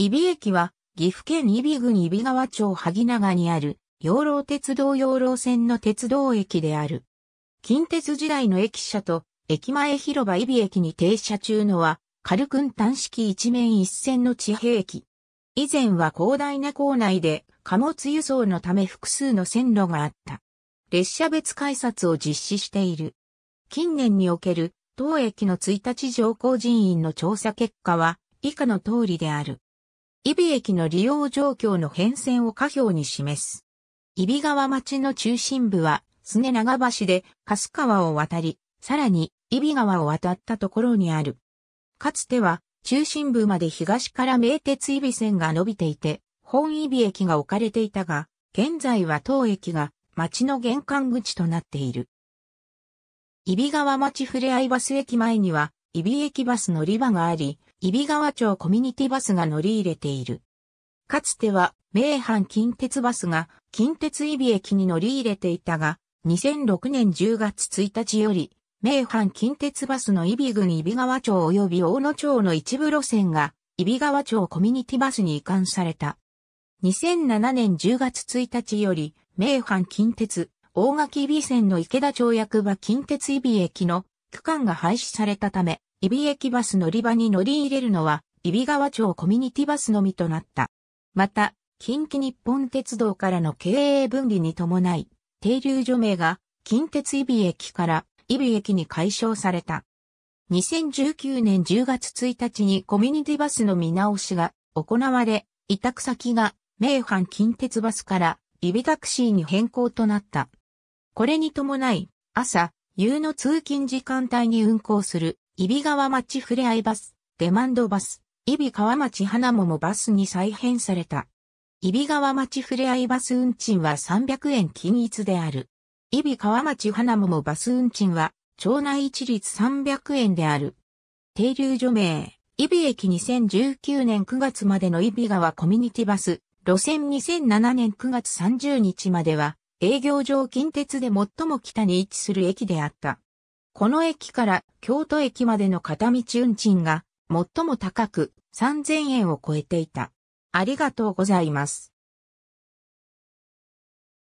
伊比駅は、岐阜県伊比郡伊比川町萩長にある、養老鉄道養老線の鉄道駅である。近鉄時代の駅舎と、駅前広場伊比駅に停車中のは、軽くんン単式一面一線の地平駅。以前は広大な構内で、貨物輸送のため複数の線路があった。列車別改札を実施している。近年における、当駅の1日乗降人員の調査結果は、以下の通りである。伊比駅の利用状況の変遷を下表に示す。伊比川町の中心部は、すね長橋で、春日川を渡り、さらに、伊比川を渡ったところにある。かつては、中心部まで東から名鉄伊比線が伸びていて、本伊比駅が置かれていたが、現在は当駅が町の玄関口となっている。伊比川町ふれあいバス駅前には、伊比駅バス乗り場があり、伊比川町コミュニティバスが乗り入れている。かつては、名阪近鉄バスが近鉄伊比駅に乗り入れていたが、2006年10月1日より、名阪近鉄バスの伊比郡伊比川町及び大野町の一部路線が、伊比川町コミュニティバスに移管された。2007年10月1日より、名阪近鉄、大垣伊比線の池田町役場近鉄伊比駅の区間が廃止されたため、伊比駅バス乗り場に乗り入れるのは、伊比川町コミュニティバスのみとなった。また、近畿日本鉄道からの経営分離に伴い、停留所名が近鉄伊比駅から伊比駅に解消された。2019年10月1日にコミュニティバスの見直しが行われ、委託先が名阪近鉄バスからイビタクシーに変更となった。これに伴い、朝、夕の通勤時間帯に運行する伊比川町ふれあいバス、デマンドバス、伊比川町花桃バスに再編された。伊比川町ふれあいバス運賃は300円均一である。伊比川町花桃バス運賃は、町内一律300円である。停留所名、伊比駅2019年9月までの伊比川コミュニティバス、路線2007年9月30日までは、営業上近鉄で最も北に位置する駅であった。この駅から京都駅までの片道運賃が最も高く3000円を超えていた。ありがとうございます。